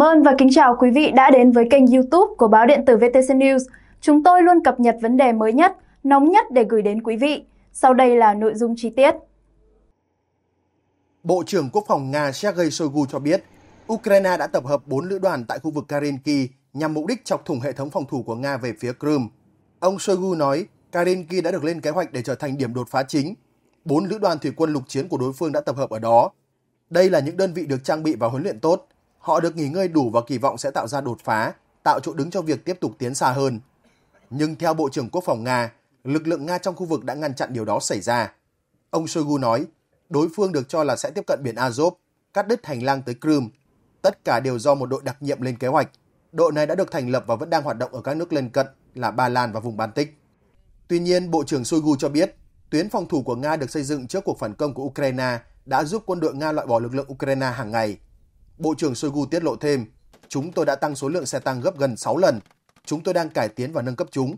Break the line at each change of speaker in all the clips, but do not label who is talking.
Cảm ơn và kính chào quý vị đã đến với kênh YouTube của báo điện tử VTC News. Chúng tôi luôn cập nhật vấn đề mới nhất, nóng nhất để gửi đến quý vị. Sau đây là nội dung chi tiết.
Bộ trưởng Quốc phòng Nga Sergei Shoigu cho biết, Ukraine đã tập hợp 4 lữ đoàn tại khu vực Karinki nhằm mục đích chọc thủng hệ thống phòng thủ của Nga về phía Crimea. Ông Shoigu nói, Karinki đã được lên kế hoạch để trở thành điểm đột phá chính. 4 lữ đoàn thủy quân lục chiến của đối phương đã tập hợp ở đó. Đây là những đơn vị được trang bị và huấn luyện tốt, Họ được nghỉ ngơi đủ và kỳ vọng sẽ tạo ra đột phá, tạo chỗ đứng cho việc tiếp tục tiến xa hơn. Nhưng theo Bộ trưởng Quốc phòng Nga, lực lượng Nga trong khu vực đã ngăn chặn điều đó xảy ra. Ông Shoigu nói, đối phương được cho là sẽ tiếp cận biển Azov, cắt đứt hành lang tới Crimea. Tất cả đều do một đội đặc nhiệm lên kế hoạch. Đội này đã được thành lập và vẫn đang hoạt động ở các nước lân cận là Ba Lan và vùng Baltic. Tuy nhiên, Bộ trưởng Shoigu cho biết, tuyến phòng thủ của Nga được xây dựng trước cuộc phản công của Ukraine đã giúp quân đội Nga loại bỏ lực lượng Ukraine hàng ngày – Bộ trưởng Shoigu tiết lộ thêm, chúng tôi đã tăng số lượng xe tăng gấp gần 6 lần. Chúng tôi đang cải tiến và nâng cấp chúng.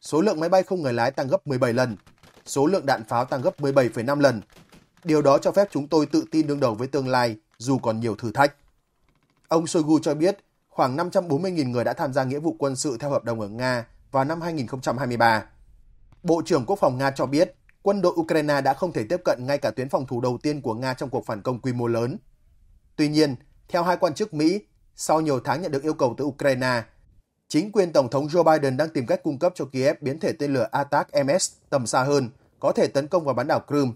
Số lượng máy bay không người lái tăng gấp 17 lần. Số lượng đạn pháo tăng gấp 17,5 lần. Điều đó cho phép chúng tôi tự tin đương đầu với tương lai dù còn nhiều thử thách. Ông Shoigu cho biết khoảng 540.000 người đã tham gia nghĩa vụ quân sự theo hợp đồng ở Nga vào năm 2023. Bộ trưởng Quốc phòng Nga cho biết quân đội Ukraine đã không thể tiếp cận ngay cả tuyến phòng thủ đầu tiên của Nga trong cuộc phản công quy mô lớn. Tuy nhiên, theo hai quan chức Mỹ, sau nhiều tháng nhận được yêu cầu từ Ukraine, chính quyền Tổng thống Joe Biden đang tìm cách cung cấp cho Kiev biến thể tên lửa Atak-MS tầm xa hơn, có thể tấn công vào bán đảo Crimea.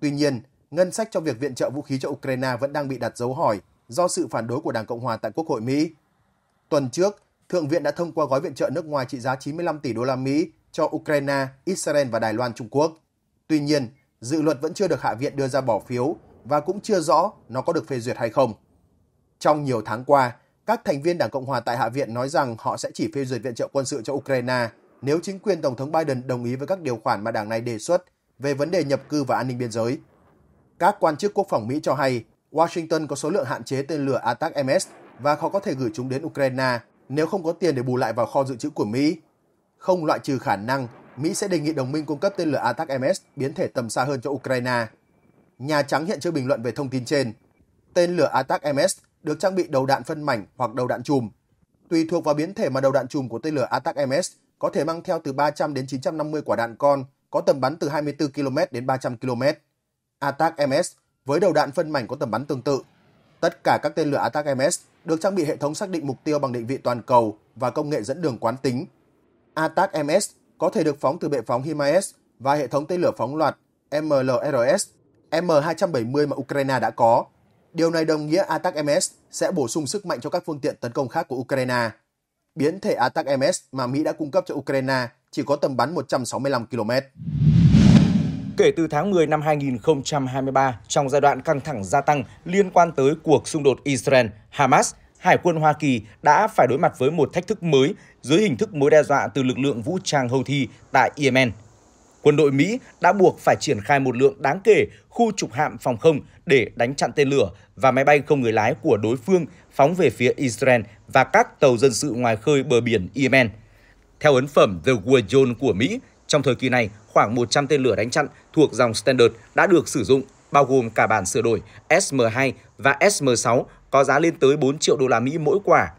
Tuy nhiên, ngân sách cho việc viện trợ vũ khí cho Ukraine vẫn đang bị đặt dấu hỏi do sự phản đối của Đảng Cộng hòa tại Quốc hội Mỹ. Tuần trước, Thượng viện đã thông qua gói viện trợ nước ngoài trị giá 95 tỷ đô la Mỹ cho Ukraine, Israel và Đài Loan Trung Quốc. Tuy nhiên, dự luật vẫn chưa được Hạ viện đưa ra bỏ phiếu và cũng chưa rõ nó có được phê duyệt hay không. Trong nhiều tháng qua, các thành viên Đảng Cộng hòa tại Hạ viện nói rằng họ sẽ chỉ phê duyệt viện trợ quân sự cho Ukraine nếu chính quyền Tổng thống Biden đồng ý với các điều khoản mà đảng này đề xuất về vấn đề nhập cư và an ninh biên giới. Các quan chức quốc phòng Mỹ cho hay Washington có số lượng hạn chế tên lửa ATAC-MS và khó có thể gửi chúng đến Ukraine nếu không có tiền để bù lại vào kho dự trữ của Mỹ. Không loại trừ khả năng Mỹ sẽ đề nghị đồng minh cung cấp tên lửa ATAC-MS biến thể tầm xa hơn cho Ukraine. Nhà Trắng hiện chưa bình luận về thông tin trên. Tên lửa ATAC-MS được trang bị đầu đạn phân mảnh hoặc đầu đạn chùm. Tùy thuộc vào biến thể mà đầu đạn chùm của tên lửa Atac MS có thể mang theo từ 300 đến 950 quả đạn con có tầm bắn từ 24 km đến 300 km. Atac MS với đầu đạn phân mảnh có tầm bắn tương tự. Tất cả các tên lửa Atac MS được trang bị hệ thống xác định mục tiêu bằng định vị toàn cầu và công nghệ dẫn đường quán tính. Atac MS có thể được phóng từ bệ phóng HIMARS và hệ thống tên lửa phóng loạt MLRS M270 mà Ukraine đã có Điều này đồng nghĩa ATAC-MS sẽ bổ sung sức mạnh cho các phương tiện tấn công khác của Ukraine. Biến thể ATAC-MS mà Mỹ đã cung cấp cho Ukraine chỉ có tầm bắn 165 km.
Kể từ tháng 10 năm 2023, trong giai đoạn căng thẳng gia tăng liên quan tới cuộc xung đột Israel-Hamas, Hải quân Hoa Kỳ đã phải đối mặt với một thách thức mới dưới hình thức mối đe dọa từ lực lượng vũ trang Houthi tại Yemen – quân đội Mỹ đã buộc phải triển khai một lượng đáng kể khu trục hạm phòng không để đánh chặn tên lửa và máy bay không người lái của đối phương phóng về phía Israel và các tàu dân sự ngoài khơi bờ biển Yemen. Theo ấn phẩm The War Zone của Mỹ, trong thời kỳ này, khoảng 100 tên lửa đánh chặn thuộc dòng Standard đã được sử dụng, bao gồm cả bản sửa đổi SM2 và SM6 có giá lên tới 4 triệu đô la Mỹ mỗi quả.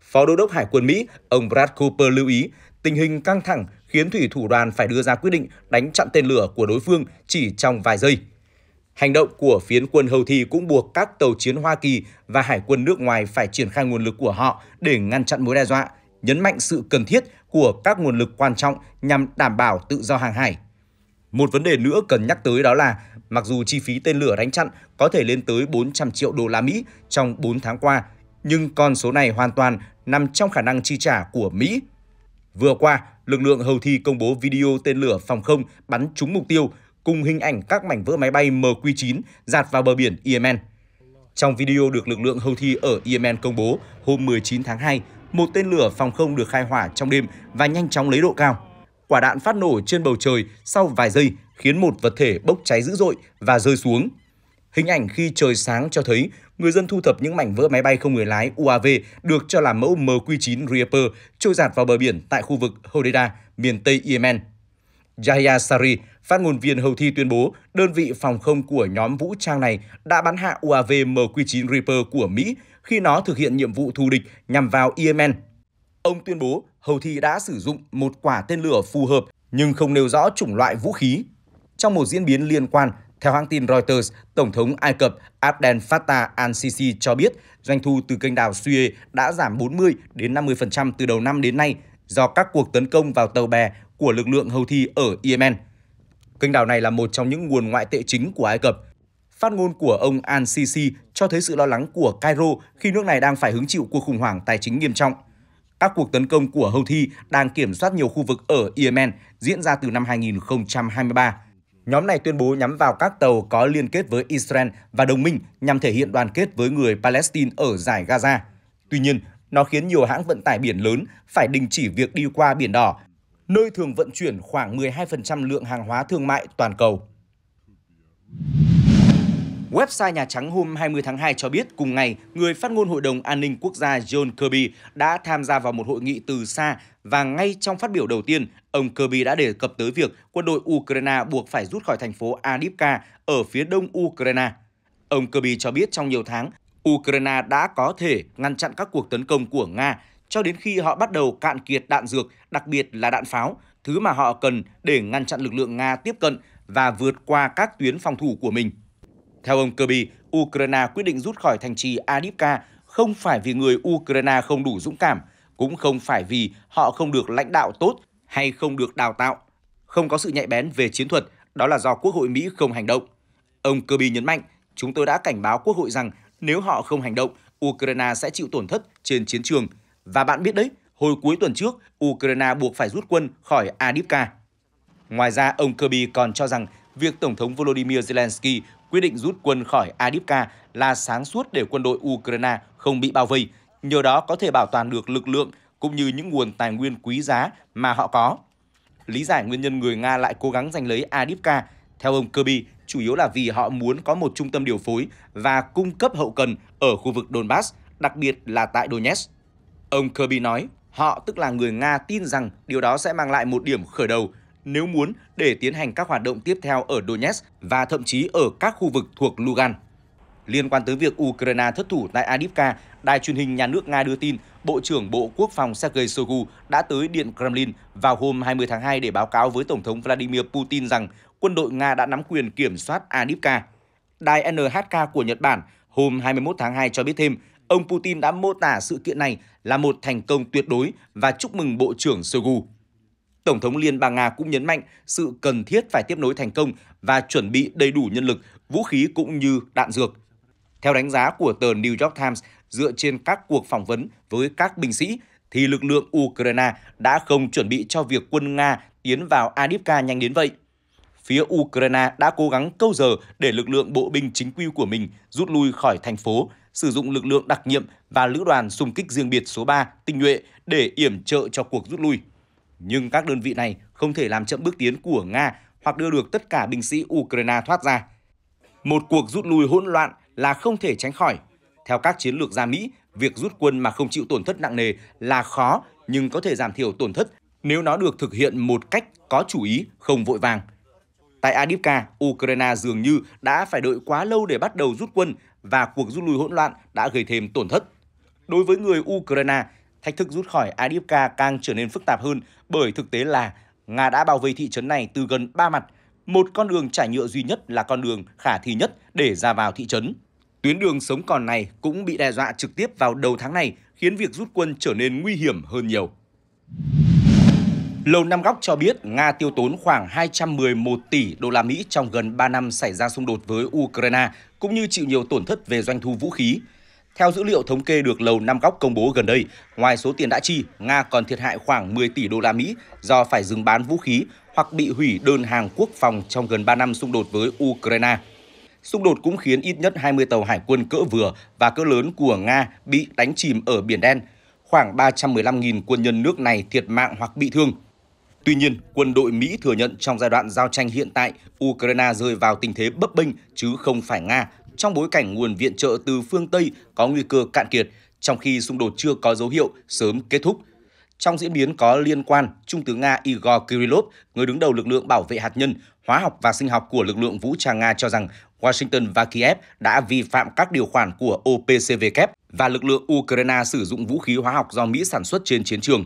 Phó Đô đốc Hải quân Mỹ, ông Brad Cooper lưu ý, tình hình căng thẳng khiến thủy thủ đoàn phải đưa ra quyết định đánh chặn tên lửa của đối phương chỉ trong vài giây. Hành động của phiến quân Houthi cũng buộc các tàu chiến Hoa Kỳ và hải quân nước ngoài phải triển khai nguồn lực của họ để ngăn chặn mối đe dọa, nhấn mạnh sự cần thiết của các nguồn lực quan trọng nhằm đảm bảo tự do hàng hải. Một vấn đề nữa cần nhắc tới đó là mặc dù chi phí tên lửa đánh chặn có thể lên tới 400 triệu đô la Mỹ trong 4 tháng qua, nhưng con số này hoàn toàn nằm trong khả năng chi trả của Mỹ. Vừa qua, lực lượng hầu thi công bố video tên lửa phòng không bắn trúng mục tiêu cùng hình ảnh các mảnh vỡ máy bay MQ-9 dạt vào bờ biển Yemen. Trong video được lực lượng hầu thi ở Yemen công bố hôm 19 tháng 2, một tên lửa phòng không được khai hỏa trong đêm và nhanh chóng lấy độ cao. Quả đạn phát nổ trên bầu trời sau vài giây khiến một vật thể bốc cháy dữ dội và rơi xuống Hình ảnh khi trời sáng cho thấy người dân thu thập những mảnh vỡ máy bay không người lái UAV được cho là mẫu MQ-9 Reaper trôi giạt vào bờ biển tại khu vực Hodeida, miền Tây Yemen. Yahya Sari, phát ngôn viên Houthi tuyên bố đơn vị phòng không của nhóm vũ trang này đã bắn hạ UAV MQ-9 Reaper của Mỹ khi nó thực hiện nhiệm vụ thù địch nhằm vào Yemen. Ông tuyên bố Houthi đã sử dụng một quả tên lửa phù hợp nhưng không nêu rõ chủng loại vũ khí. Trong một diễn biến liên quan, theo hãng tin Reuters, Tổng thống Ai Cập Abdel Fattah al-Sisi cho biết doanh thu từ kênh đào Suez đã giảm 40 đến 50% từ đầu năm đến nay do các cuộc tấn công vào tàu bè của lực lượng Houthi ở Yemen. Kênh đào này là một trong những nguồn ngoại tệ chính của Ai Cập. Phát ngôn của ông Al-Sisi cho thấy sự lo lắng của Cairo khi nước này đang phải hứng chịu cuộc khủng hoảng tài chính nghiêm trọng. Các cuộc tấn công của Houthi đang kiểm soát nhiều khu vực ở Yemen diễn ra từ năm 2023. Nhóm này tuyên bố nhắm vào các tàu có liên kết với Israel và đồng minh nhằm thể hiện đoàn kết với người Palestine ở giải Gaza. Tuy nhiên, nó khiến nhiều hãng vận tải biển lớn phải đình chỉ việc đi qua Biển Đỏ, nơi thường vận chuyển khoảng 12% lượng hàng hóa thương mại toàn cầu. Website Nhà Trắng hôm 20 tháng 2 cho biết cùng ngày, người phát ngôn Hội đồng An ninh Quốc gia John Kirby đã tham gia vào một hội nghị từ xa và ngay trong phát biểu đầu tiên Ông Kirby đã đề cập tới việc quân đội Ukraine buộc phải rút khỏi thành phố Adivka ở phía đông Ukraine. Ông Kirby cho biết trong nhiều tháng, Ukraine đã có thể ngăn chặn các cuộc tấn công của Nga cho đến khi họ bắt đầu cạn kiệt đạn dược, đặc biệt là đạn pháo, thứ mà họ cần để ngăn chặn lực lượng Nga tiếp cận và vượt qua các tuyến phòng thủ của mình. Theo ông Kirby, Ukraine quyết định rút khỏi thành trì Adivka không phải vì người Ukraine không đủ dũng cảm, cũng không phải vì họ không được lãnh đạo tốt hay không được đào tạo, không có sự nhạy bén về chiến thuật, đó là do Quốc hội Mỹ không hành động. Ông Kirby nhấn mạnh, chúng tôi đã cảnh báo Quốc hội rằng nếu họ không hành động, Ukraine sẽ chịu tổn thất trên chiến trường. Và bạn biết đấy, hồi cuối tuần trước, Ukraine buộc phải rút quân khỏi Adipka. Ngoài ra, ông Kirby còn cho rằng việc Tổng thống Volodymyr Zelensky quyết định rút quân khỏi Adipka là sáng suốt để quân đội Ukraine không bị bao vây, nhờ đó có thể bảo toàn được lực lượng cũng như những nguồn tài nguyên quý giá mà họ có. Lý giải nguyên nhân người Nga lại cố gắng giành lấy Adipka, theo ông Kirby, chủ yếu là vì họ muốn có một trung tâm điều phối và cung cấp hậu cần ở khu vực Donbass, đặc biệt là tại Donetsk. Ông Kirby nói, họ tức là người Nga tin rằng điều đó sẽ mang lại một điểm khởi đầu nếu muốn để tiến hành các hoạt động tiếp theo ở Donetsk và thậm chí ở các khu vực thuộc Lugan. Liên quan tới việc Ukraine thất thủ tại Adipka. Đài truyền hình nhà nước Nga đưa tin, Bộ trưởng Bộ Quốc phòng Sergei Shoigu đã tới Điện Kremlin vào hôm 20 tháng 2 để báo cáo với Tổng thống Vladimir Putin rằng quân đội Nga đã nắm quyền kiểm soát Anipka. Đài NHK của Nhật Bản hôm 21 tháng 2 cho biết thêm, ông Putin đã mô tả sự kiện này là một thành công tuyệt đối và chúc mừng Bộ trưởng Shoigu. Tổng thống Liên bang Nga cũng nhấn mạnh sự cần thiết phải tiếp nối thành công và chuẩn bị đầy đủ nhân lực, vũ khí cũng như đạn dược. Theo đánh giá của tờ New York Times, dựa trên các cuộc phỏng vấn với các binh sĩ, thì lực lượng Ukraine đã không chuẩn bị cho việc quân Nga tiến vào Adivka nhanh đến vậy. Phía Ukraine đã cố gắng câu giờ để lực lượng bộ binh chính quy của mình rút lui khỏi thành phố, sử dụng lực lượng đặc nhiệm và lữ đoàn xung kích riêng biệt số 3 tinh nhuệ để yểm trợ cho cuộc rút lui. Nhưng các đơn vị này không thể làm chậm bước tiến của Nga hoặc đưa được tất cả binh sĩ Ukraine thoát ra. Một cuộc rút lui hỗn loạn là không thể tránh khỏi theo các chiến lược gia Mỹ, việc rút quân mà không chịu tổn thất nặng nề là khó nhưng có thể giảm thiểu tổn thất nếu nó được thực hiện một cách có chủ ý, không vội vàng. Tại Adivka, Ukraine dường như đã phải đợi quá lâu để bắt đầu rút quân và cuộc rút lui hỗn loạn đã gây thêm tổn thất. Đối với người Ukraine, thách thức rút khỏi Adivka càng trở nên phức tạp hơn bởi thực tế là Nga đã bao vây thị trấn này từ gần ba mặt. Một con đường trải nhựa duy nhất là con đường khả thi nhất để ra vào thị trấn. Tuyến đường sống còn này cũng bị đe dọa trực tiếp vào đầu tháng này, khiến việc rút quân trở nên nguy hiểm hơn nhiều. Lầu Năm Góc cho biết Nga tiêu tốn khoảng 211 tỷ đô la Mỹ trong gần 3 năm xảy ra xung đột với Ukraine, cũng như chịu nhiều tổn thất về doanh thu vũ khí. Theo dữ liệu thống kê được Lầu Năm Góc công bố gần đây, ngoài số tiền đã chi, Nga còn thiệt hại khoảng 10 tỷ đô la Mỹ do phải dừng bán vũ khí hoặc bị hủy đơn hàng quốc phòng trong gần 3 năm xung đột với Ukraine. Xung đột cũng khiến ít nhất 20 tàu hải quân cỡ vừa và cỡ lớn của Nga bị đánh chìm ở Biển Đen. Khoảng 315.000 quân nhân nước này thiệt mạng hoặc bị thương. Tuy nhiên, quân đội Mỹ thừa nhận trong giai đoạn giao tranh hiện tại, Ukraine rơi vào tình thế bấp bênh chứ không phải Nga, trong bối cảnh nguồn viện trợ từ phương Tây có nguy cơ cạn kiệt, trong khi xung đột chưa có dấu hiệu sớm kết thúc. Trong diễn biến có liên quan, Trung tướng Nga Igor Kirillov, người đứng đầu lực lượng bảo vệ hạt nhân, hóa học và sinh học của lực lượng vũ trang Nga cho rằng Washington và Kiev đã vi phạm các điều khoản của OPCVK và lực lượng Ukraine sử dụng vũ khí hóa học do Mỹ sản xuất trên chiến trường.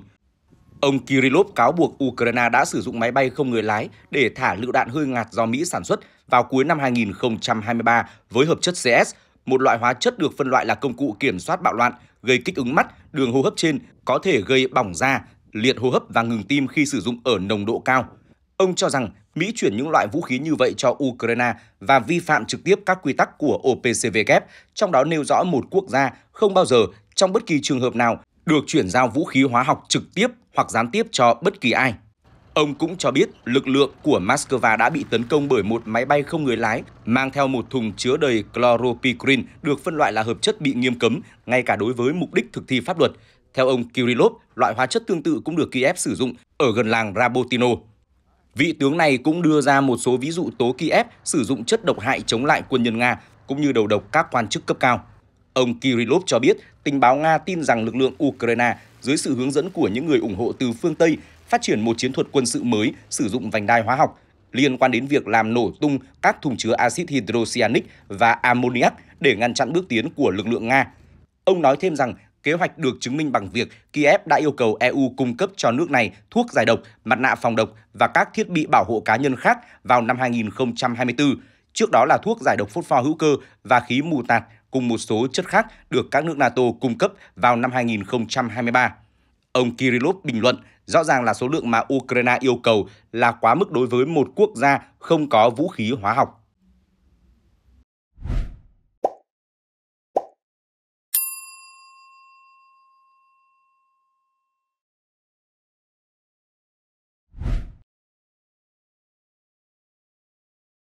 Ông Kirillov cáo buộc Ukraine đã sử dụng máy bay không người lái để thả lựu đạn hơi ngạt do Mỹ sản xuất vào cuối năm 2023 với hợp chất CS, một loại hóa chất được phân loại là công cụ kiểm soát bạo loạn, gây kích ứng mắt, đường hô hấp trên, có thể gây bỏng da, liệt hô hấp và ngừng tim khi sử dụng ở nồng độ cao. Ông cho rằng Mỹ chuyển những loại vũ khí như vậy cho Ukraine và vi phạm trực tiếp các quy tắc của opcvk trong đó nêu rõ một quốc gia không bao giờ trong bất kỳ trường hợp nào được chuyển giao vũ khí hóa học trực tiếp hoặc gián tiếp cho bất kỳ ai. Ông cũng cho biết lực lượng của Moscow đã bị tấn công bởi một máy bay không người lái mang theo một thùng chứa đầy chloropicrin được phân loại là hợp chất bị nghiêm cấm, ngay cả đối với mục đích thực thi pháp luật. Theo ông Kirillov, loại hóa chất tương tự cũng được Kiev sử dụng ở gần làng Rabotino Vị tướng này cũng đưa ra một số ví dụ tố Kiev sử dụng chất độc hại chống lại quân nhân Nga cũng như đầu độc các quan chức cấp cao. Ông Kirillov cho biết, tình báo Nga tin rằng lực lượng Ukraine dưới sự hướng dẫn của những người ủng hộ từ phương Tây phát triển một chiến thuật quân sự mới sử dụng vành đai hóa học liên quan đến việc làm nổ tung các thùng chứa axit hydrocyanic và ammoniac để ngăn chặn bước tiến của lực lượng Nga. Ông nói thêm rằng Kế hoạch được chứng minh bằng việc Kiev đã yêu cầu EU cung cấp cho nước này thuốc giải độc, mặt nạ phòng độc và các thiết bị bảo hộ cá nhân khác vào năm 2024. Trước đó là thuốc giải độc phốt pho hữu cơ và khí mù tạt cùng một số chất khác được các nước NATO cung cấp vào năm 2023. Ông Kirillov bình luận, rõ ràng là số lượng mà Ukraine yêu cầu là quá mức đối với một quốc gia không có vũ khí hóa học.